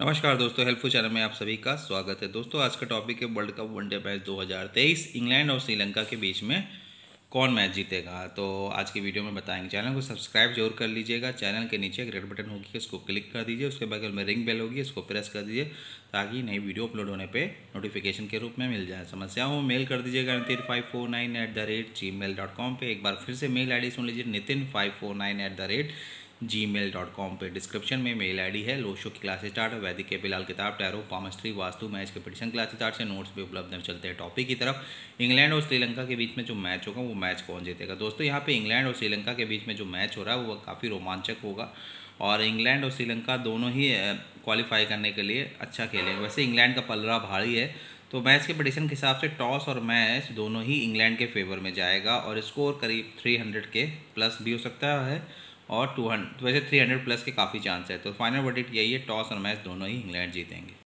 नमस्कार दोस्तों helpful channel में आप सभी का स्वागत है दोस्तों आज का टॉपिक है world cup one day match 2023 England और श्रीलंका के बीच में कौन मैच जीतेगा तो आज की वीडियो में बताएंगे चैनल को सब्सक्राइब जरूर कर लीजिएगा चैनल के नीचे एक रेड बटन होगी उसको क्लिक कर दीजिए उसके बगल में रिंग बेल होगी उसको प्रेस कर दीजिए ताकि नई वीडियो अपलोड होने पर नोटिफिकेशन के रूप में मिल जाए समस्या हो मेल कर दीजिएगा Nitin five four nine the rate gmail dot com पर एक बार फिर से मेल आई डी सुन लीजिए Nitin five four nine the rate gmail dot com पर डिस्क्रिप्शन में मेल आईडी है लो शो की क्लास स्टार्ट वैदिक के बिलाल किताब टैरो पामस्ट्री वास्तु मैच के पिटिशन क्लास स्टार्ट से नोट्स भी उपलब्ध हैं चलते हैं टॉपिक की तरफ इंग्लैंड और श्रीलंका के बीच में जो मैच होगा वो मैच कौन जीतेगा दोस्तों यहाँ पे इंग्लैंड और श्रीलंका के बीच में जो मैच हो रहा है वो काफ़ी रोमांचक होगा और इंग्लैंड और श्रीलंका दोनों ही क्वालिफाई करने के लिए अच्छा खेलेंगे वैसे इंग्लैंड का पलरा भारी है तो मैच के पटिशन के हिसाब से टॉस और मैच दोनों ही इंग्लैंड के फेवर में जाएगा और स्कोर करीब हंड्रेड के प्लस भी हो सकता है और टू हंड्रेड तो वैसे थ्री हंड्रेड प्लस के काफ़ी चांस है तो फाइनल वर्डिट यही है टॉस और मैच दोनों ही इंग्लैंड जीतेंगे